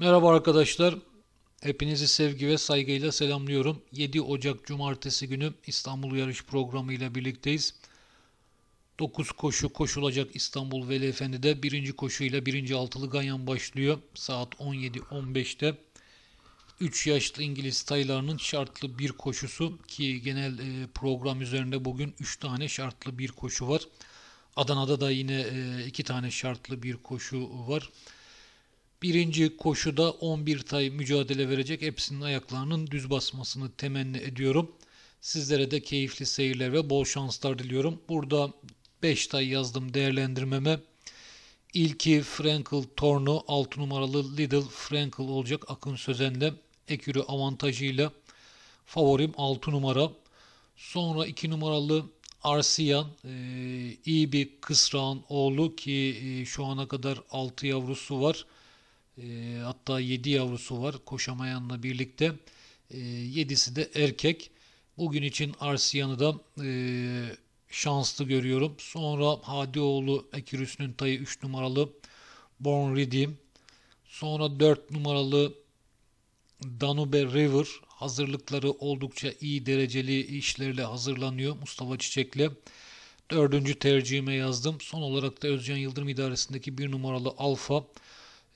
Merhaba arkadaşlar. Hepinizi sevgi ve saygıyla selamlıyorum. 7 Ocak Cumartesi günü İstanbul Yarış Programı ile birlikteyiz. 9 koşu koşulacak İstanbul Veli birinci koşuyla birinci altılı ganyan başlıyor. Saat 17.15'te. 3 yaşlı İngiliz taylarının şartlı bir koşusu ki genel e, program üzerinde bugün 3 tane şartlı bir koşu var. Adana'da da yine 2 e, tane şartlı bir koşu var. Birinci koşuda 11 tay mücadele verecek hepsinin ayaklarının düz basmasını temenni ediyorum. Sizlere de keyifli seyirler ve bol şanslar diliyorum. Burada 5 tay yazdım değerlendirmeme. İlki Frankel Torno 6 numaralı Lidl Frankel olacak Akın Sözende ekürü avantajıyla favorim 6 numara. Sonra 2 numaralı Arsiyan e, iyi bir kısrağın oğlu ki e, şu ana kadar 6 yavrusu var. Ee, hatta 7 yavrusu var koşamayanla birlikte. E, ee, 7'si de erkek. Bugün için Arsiyan'ı da e, şanslı görüyorum. Sonra Hadioğlu ekirüsünün tayı 3 numaralı Born Redeem. Sonra 4 numaralı Danube River hazırlıkları oldukça iyi dereceli işlerle hazırlanıyor Mustafa Çiçek'le. Dördüncü tercihime yazdım. Son olarak da Özcan Yıldırım idaresindeki bir numaralı Alfa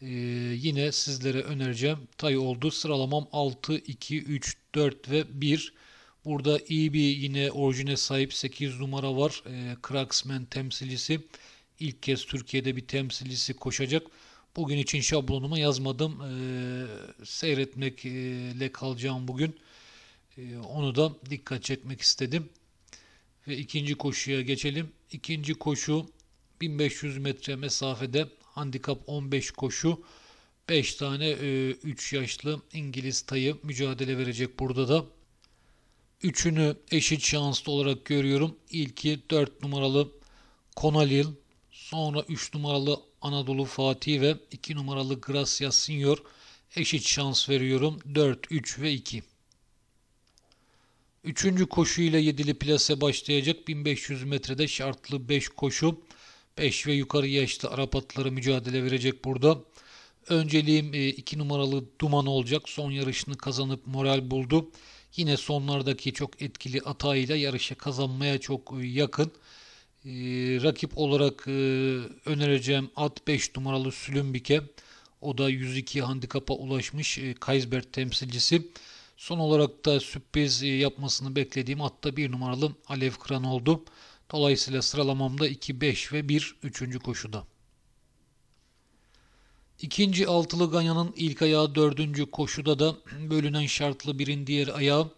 e, yine sizlere önereceğim tay oldu. Sıralamam 6, 2, 3, 4 ve 1. Burada iyi e bir yine orijine sahip 8 numara var. E, ee, Kraxman temsilcisi. İlk kez Türkiye'de bir temsilcisi koşacak. Bugün için şablonuma yazmadım. E, seyretmekle kalacağım bugün. E, onu da dikkat çekmek istedim. Ve ikinci koşuya geçelim. İkinci koşu 1500 metre mesafede handikap 15 koşu 5 tane 3 e, yaşlı İngiliz tayı mücadele verecek burada da. Üçünü eşit şanslı olarak görüyorum. İlki 4 numaralı Konalil, sonra 3 numaralı Anadolu Fatih ve 2 numaralı Gracia Senior eşit şans veriyorum. 4, 3 ve 2. Üçüncü koşuyla yedili plase başlayacak. 1500 metrede şartlı 5 koşu. 5 ve yukarı yaşlı Arap atları mücadele verecek burada. Önceliğim 2 e, numaralı Duman olacak. Son yarışını kazanıp moral buldu. Yine sonlardaki çok etkili atağıyla yarışa kazanmaya çok e, yakın. E, rakip olarak önereceğim at 5 numaralı Sülümbike. O da 102 handikapa ulaşmış e, temsilcisi. Son olarak da sürpriz yapmasını beklediğim atta 1 numaralı Alev Kran oldu. Dolayısıyla sıralamamda 2, 5 ve 1 üçüncü koşuda. İkinci altılı ganyanın ilk ayağı dördüncü koşuda da bölünen şartlı birin diğer ayağı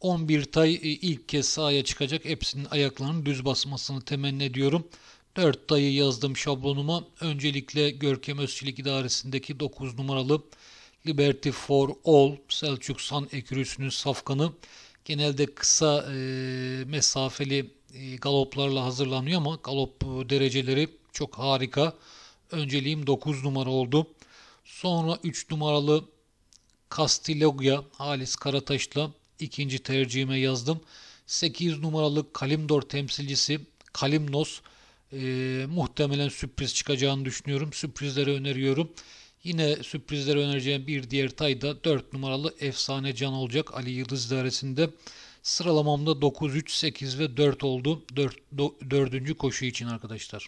11 tay e, ilk kez sahaya çıkacak. Hepsinin ayaklarının düz basmasını temenni ediyorum. 4 tayı yazdım şablonuma. Öncelikle Görkem Özçelik idaresindeki 9 numaralı Liberty for All Selçuk San Ekürüsü'nün safkanı. Genelde kısa e, mesafeli ee, galoplarla hazırlanıyor ama galop e, dereceleri çok harika. Önceliğim 9 numara oldu. Sonra 3 numaralı Castilogya Halis Karataş'la ikinci tercihime yazdım. 8 numaralı Kalimdor temsilcisi Kalimnos e, muhtemelen sürpriz çıkacağını düşünüyorum. Sürprizleri öneriyorum. Yine sürprizleri önereceğim bir diğer tay da 4 numaralı Efsane Can olacak Ali Yıldız idaresinde. Sıralamamda 9, 3, 8 ve 4 oldu. 4, 4. koşu için arkadaşlar.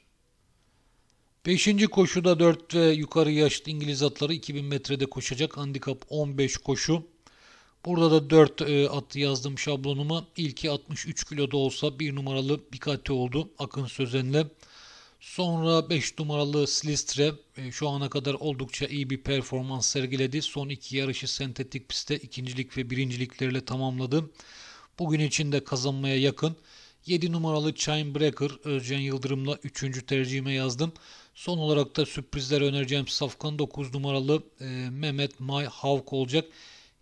5. koşuda 4 ve yukarı yaşlı İngiliz atları 2000 metrede koşacak. Handikap 15 koşu. Burada da 4 e, at yazdım şablonuma. İlki 63 da olsa 1 numaralı Bikati oldu Akın Sözen'le. Sonra 5 numaralı Silistre e, şu ana kadar oldukça iyi bir performans sergiledi. Son iki yarışı sentetik pistte ikincilik ve birincilikleriyle tamamladı. Bugün içinde kazanmaya yakın. 7 numaralı Breaker Özcan Yıldırım'la 3. tercihime yazdım. Son olarak da sürprizler önereceğim Safkan 9 numaralı e, Mehmet May Havk olacak.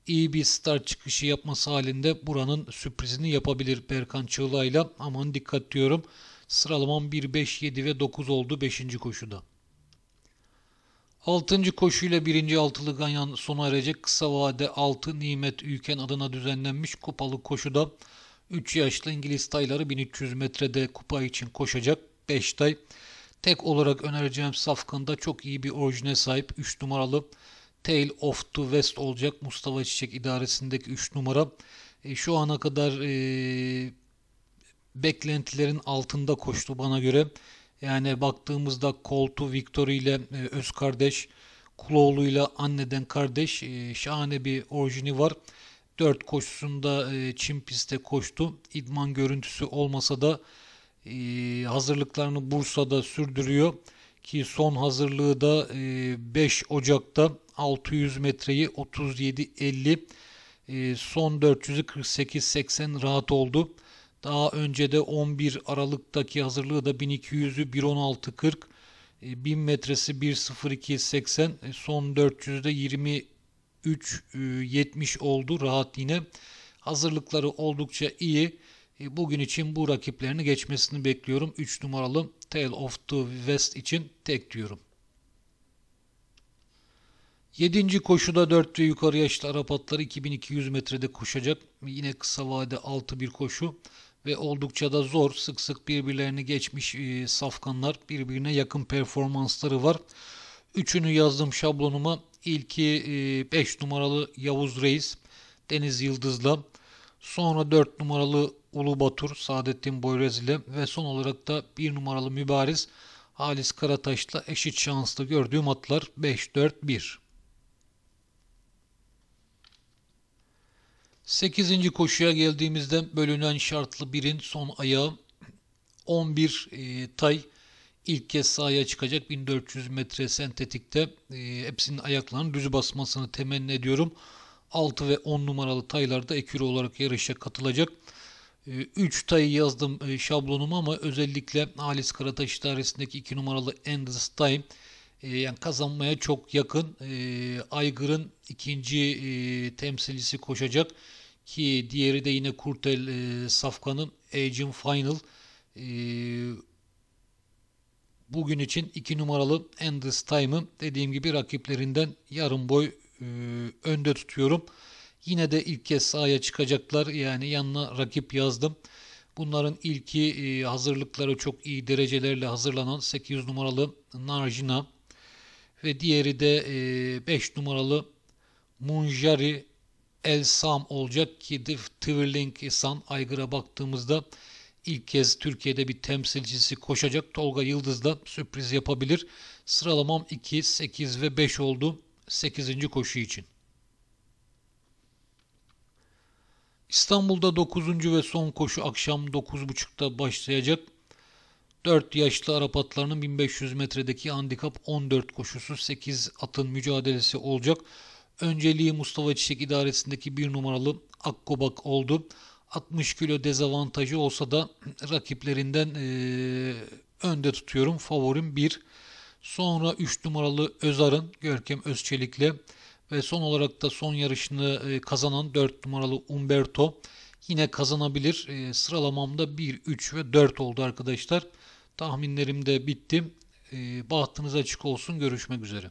İyi bir star çıkışı yapması halinde buranın sürprizini yapabilir Berkan Çığla'yla. Aman dikkat diyorum. Sıralamam 1, 5, 7 ve 9 oldu 5. koşuda. Altıncı koşuyla birinci altılı Ganyan sona erecek. Kısa vade altı Nimet Ülken adına düzenlenmiş kupalı koşuda 3 yaşlı İngiliz tayları 1300 metrede kupa için koşacak. 5 tay. Tek olarak önereceğim safkında çok iyi bir orijine sahip 3 numaralı Tail of the West olacak. Mustafa Çiçek idaresindeki 3 numara. E, şu ana kadar e, beklentilerin altında koştu bana göre. Yani baktığımızda Koltu, Victory ile e, öz kardeş, Kuloğlu ile anneden kardeş e, şahane bir orijini var. dört koşusunda e, Çin pistte koştu. İdman görüntüsü olmasa da hazırlıklarını Bursa'da sürdürüyor. Ki son hazırlığı da 5 Ocak'ta 600 metreyi 37.50 son 400'ü 48.80 rahat oldu. Daha önce de 11 Aralık'taki hazırlığı da 1200'ü 1.16.40, 1000 metresi 1.02.80, e, son 400'de 23.70 e, oldu rahat yine. Hazırlıkları oldukça iyi. E, bugün için bu rakiplerini geçmesini bekliyorum. 3 numaralı Tale of the West için tek diyorum. 7. koşuda 4 ve yukarı yaşlı Arap atları 2200 metrede koşacak. Yine kısa vade 6 bir koşu ve oldukça da zor. Sık sık birbirlerini geçmiş e, safkanlar birbirine yakın performansları var. Üçünü yazdım şablonuma. İlki 5 e, numaralı Yavuz Reis Deniz Yıldız'la. Sonra 4 numaralı Ulu Batur Saadettin Boyrez ile ve son olarak da 1 numaralı Mübariz Halis Karataş'la eşit şanslı gördüğüm atlar 5-4-1. 8. koşuya geldiğimizde bölünen şartlı birin son ayağı 11 e, tay ilk kez sahaya çıkacak 1400 metre sentetikte e, hepsinin ayaklarının düz basmasını temenni ediyorum. 6 ve 10 numaralı taylarda eküro olarak yarışa katılacak. 3 e, tayı yazdım e, şablonuma ama özellikle Halis Karataş dairesindeki 2 numaralı Endless Time e, yani kazanmaya çok yakın. E, Aygır'ın ikinci e, temsilcisi koşacak ki diğeri de yine Kurtel e, Safkan'ın Agent Final. E, bugün için iki numaralı Endless Time'ı dediğim gibi rakiplerinden yarım boy e, önde tutuyorum. Yine de ilk kez sahaya çıkacaklar. Yani yanına rakip yazdım. Bunların ilki hazırlıkları çok iyi derecelerle hazırlanan 8 numaralı Narjina ve diğeri de 5 e, numaralı Munjari El Sam olacak ki The Twirling Isan Aygır'a baktığımızda ilk kez Türkiye'de bir temsilcisi koşacak. Tolga Yıldız da sürpriz yapabilir. Sıralamam 2, 8 ve 5 oldu 8. koşu için. İstanbul'da 9. ve son koşu akşam 9.30'da başlayacak. 4 yaşlı Arap atlarının 1500 metredeki handikap 14 koşusu 8 atın mücadelesi olacak. Önceliği Mustafa Çiçek idaresindeki bir numaralı Akkobak oldu. 60 kilo dezavantajı olsa da rakiplerinden e, önde tutuyorum. Favorim 1. Sonra 3 numaralı Özar'ın Görkem Özçelik'le ve son olarak da son yarışını e, kazanan 4 numaralı Umberto yine kazanabilir. E, sıralamamda 1, 3 ve 4 oldu arkadaşlar. Tahminlerim de bitti. Ee, bahtınız açık olsun. Görüşmek üzere.